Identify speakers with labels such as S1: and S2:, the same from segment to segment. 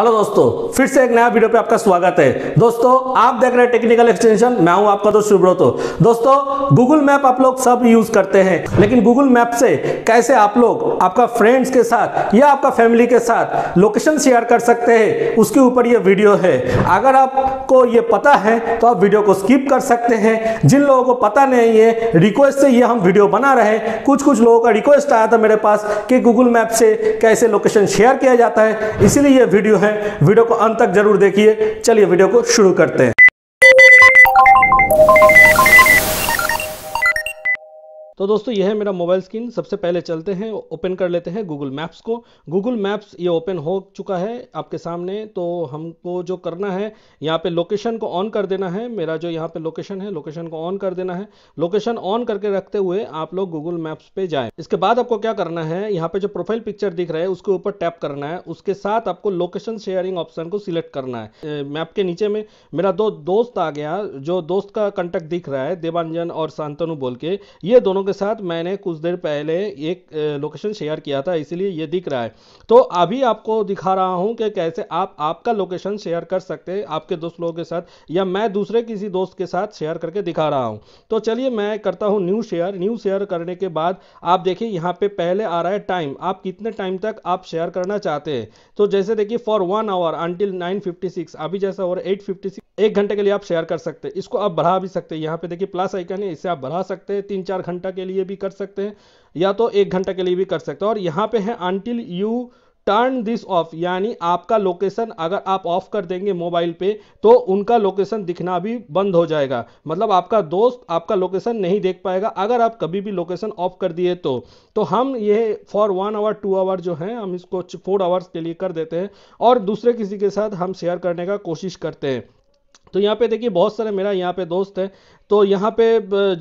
S1: hello दोस्तों फिर से एक नया वीडियो पे आपका स्वागत है दोस्तों आप देख रहे हैं टेक्निकल एक्सटेंशन मैं हूं आपका दोस्त सुब्रतो दोस्तों गूगल मैप आप लोग सब यूज करते हैं लेकिन गूगल मैप से कैसे आप लोग आपका फ्रेंड्स के साथ या आपका फैमिली के साथ लोकेशन शेयर कर सकते हैं उसके ऊपर ये वीडियो है अगर आपको ये पता है तो आप वीडियो को स्किप कर सकते हैं जिन लोगों को पता नहीं है रिक्वेस्ट से ये हम वीडियो बना रहे हैं कुछ कुछ लोगों का रिक्वेस्ट आया था मेरे पास कि गूगल मैप से कैसे लोकेशन शेयर किया जाता है इसीलिए ये वीडियो है है वीडियो को अंत तक जरूर देखिए चलिए वीडियो को शुरू करते हैं तो दोस्तों यह है मेरा मोबाइल स्क्रीन सबसे पहले चलते हैं ओपन कर लेते हैं गूगल मैप्स को गूगल मैप्स ये ओपन हो चुका है आपके सामने तो हमको जो करना है यहाँ पे लोकेशन को ऑन कर देना है मेरा जो यहाँ पे लोकेशन है लोकेशन को ऑन कर देना है लोकेशन ऑन करके रखते हुए आप लोग गूगल मैप्स पे जाए इसके बाद आपको क्या करना है यहाँ पे जो प्रोफाइल पिक्चर दिख रहा है उसके ऊपर टैप करना है उसके साथ आपको लोकेशन शेयरिंग ऑप्शन को सिलेक्ट करना है मैप के नीचे में मेरा दो दोस्त आ गया जो दोस्त का कंटेक्ट दिख रहा है देवांजन और शांतनु बोल के ये दोनों के साथ मैंने कुछ देर पहले एक लोकेशन शेयर किया था इसलिए ये दिख रहा है तो अभी आपको दिखा रहा हूँ कि कैसे आप आपका लोकेशन शेयर कर सकते हैं आपके दोस्त लोगों के साथ या मैं दूसरे किसी दोस्त के साथ शेयर करके दिखा रहा हूँ तो चलिए मैं करता हूँ न्यू शेयर न्यू शेयर करने के बाद आप देखिए यहाँ पर पहले आ रहा है टाइम आप कितने टाइम तक आप शेयर करना चाहते हैं तो जैसे देखिए for one hour until nine अभी जैसा और एट एक घंटे के लिए आप शेयर कर सकते हैं इसको आप बढ़ा भी सकते हैं यहाँ पे देखिए प्लस आइकन है इसे आप बढ़ा सकते हैं तीन चार घंटा के लिए भी कर सकते हैं या तो एक घंटा के लिए भी कर सकते हैं और यहाँ पे है until you turn this off यानी आपका लोकेशन अगर आप ऑफ कर देंगे मोबाइल पे तो उनका लोकेशन दिखना भी बंद हो जाएगा मतलब आपका दोस्त आपका लोकेशन नहीं देख पाएगा अगर आप कभी भी लोकेशन ऑफ कर दिए तो तो हम ये for one hour two hour जो है हम इसको फोर आवर्स के लिए कर देते हैं और दूसरे किसी के साथ हम शेयर करने का कोशिश करते हैं तो यहाँ पे देखिए बहुत सारे मेरा यहाँ पे दोस्त है तो यहाँ पे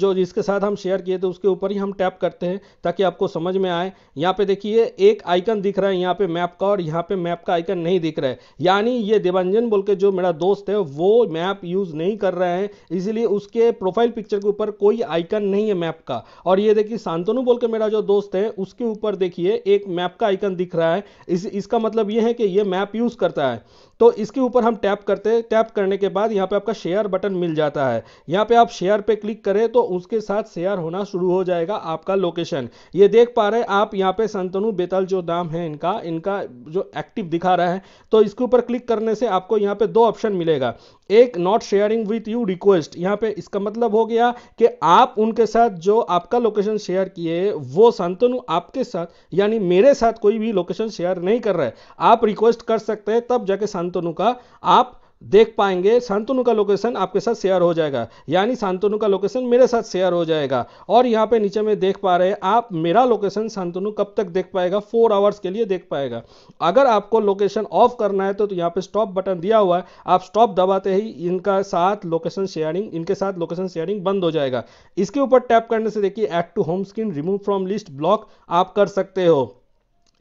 S1: जो जिसके साथ हम शेयर किए थे उसके ऊपर ही हम टैप करते हैं ताकि आपको समझ में आए यहाँ पे देखिए एक आइकन दिख रहा है यहाँ पे मैप का और यहाँ पे मैप का आइकन नहीं दिख रहा है यानी ये देवंजन बोल के जो मेरा दोस्त है वो मैप यूज़ नहीं कर रहे हैं इसीलिए उसके प्रोफाइल पिक्चर के ऊपर कोई आइकन नहीं है मैप का और ये देखिए शांतनु बोल के मेरा जो दोस्त है उसके ऊपर देखिए एक मैप का आइकन दिख रहा है इस इसका मतलब ये है कि ये मैप यूज़ करता है तो इसके ऊपर हम टैप करते हैं टैप करने के बाद यहाँ पे आपका शेयर बटन मिल जाता है यहाँ पे आप शेयर पे क्लिक करें तो उसके साथ शेयर होना शुरू हो जाएगा आपका लोकेशन ये देख पा रहे हैं आप यहाँ पे संतनु बेतल जो नाम है इनका इनका जो एक्टिव दिखा रहा है तो इसके ऊपर क्लिक करने से आपको यहाँ पे दो ऑप्शन मिलेगा एक not sharing with you request यहाँ पे इसका मतलब हो गया कि आप उनके साथ जो आपका लोकेशन शेयर किए वो संतनु आपके साथ यानी मेरे साथ कोई भी लोकेशन शेयर नहीं कर रहा है आप रिक्वेस्ट कर सकते हैं तब जाके संतनु का आप देख पाएंगे शांतनु का लोकेशन आपके साथ शेयर हो जाएगा यानी शांतनु का लोकेशन मेरे साथ शेयर हो जाएगा और यहाँ पे नीचे में देख पा रहे हैं आप मेरा लोकेशन शांतनु कब तक देख पाएगा फोर आवर्स के लिए देख पाएगा अगर आपको लोकेशन ऑफ करना है तो, तो यहाँ पे स्टॉप बटन दिया हुआ है आप स्टॉप दबाते ही इनका साथ लोकेशन शेयरिंग इनके साथ लोकेशन शेयरिंग बंद हो जाएगा इसके ऊपर टैप करने से देखिए add to home screen remove from list block आप कर सकते हो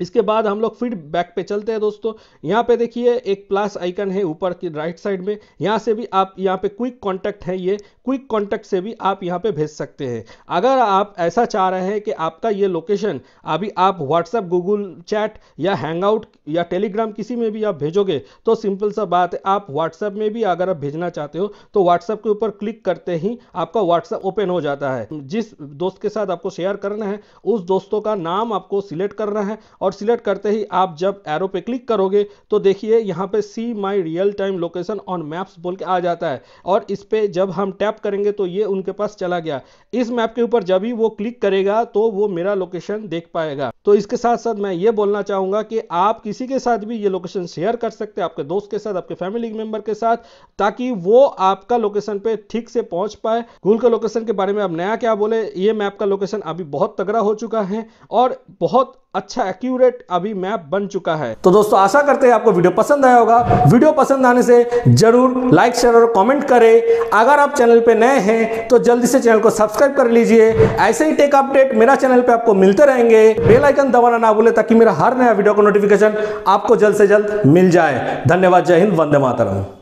S1: इसके बाद हम लोग फिर बैक पे चलते हैं दोस्तों यहाँ पे देखिए एक प्लस आइकन है ऊपर की राइट साइड में यहाँ से भी आप यहाँ पे क्विक कांटेक्ट है ये क्विक कॉन्टैक्ट से भी आप यहाँ पे भेज सकते हैं अगर आप ऐसा चाह रहे हैं कि आपका ये लोकेशन अभी आप व्हाट्सएप गूगल चैट या हैंगआउट या टेलीग्राम किसी में भी आप भेजोगे तो सिंपल सा बात है आप व्हाट्सएप में भी अगर आप भेजना चाहते हो तो व्हाट्सएप के ऊपर क्लिक करते ही आपका व्हाट्सएप ओपन हो जाता है जिस दोस्त के साथ आपको शेयर करना है उस दोस्तों का नाम आपको सिलेक्ट करना है और सिलेक्ट करते ही आप जब एरो पे क्लिक करोगे तो देखिए यहाँ पे see my real time location on Maps बोल के आ जाता है और इस पर जब हम टैप मैप करेंगे तो ये उनके पास चला गया इस मैप के ऊपर जब भी वो क्लिक करेगा तो वो मेरा लोकेशन देख पाएगा तो इसके साथ साथ मैं ये बोलना चाहूँगा कि आप किसी के साथ भी ये लोकेशन शेयर कर सकते हैं आपके दोस्त के साथ आपके फैमिली मेंबर के साथ ताकि वो आपका लोकेशन पे ठीक से पहुँच पाए गूगल का लोकेशन के बारे में आप नया क्या बोले ये मैप का लोकेशन अभी बहुत तगड़ा हो चुका है और बहुत अच्छा एक्यूरेट अभी मैप बन चुका है तो दोस्तों आशा करते हैं आपको वीडियो पसंद आया होगा वीडियो पसंद आने से जरूर लाइक शेयर और कमेंट करें अगर आप चैनल पे नए हैं तो जल्दी से चैनल को सब्सक्राइब कर लीजिए ऐसे ही टेक अपडेट मेरा चैनल पे आपको मिलते रहेंगे बेल आइकन आइकन दबाना ना भूले ताकि मेरा हर नया वीडियो का नोटिफिकेशन आपको जल्द से जल्द मिल जाए धन्यवाद जय हिंद वंदे मातरम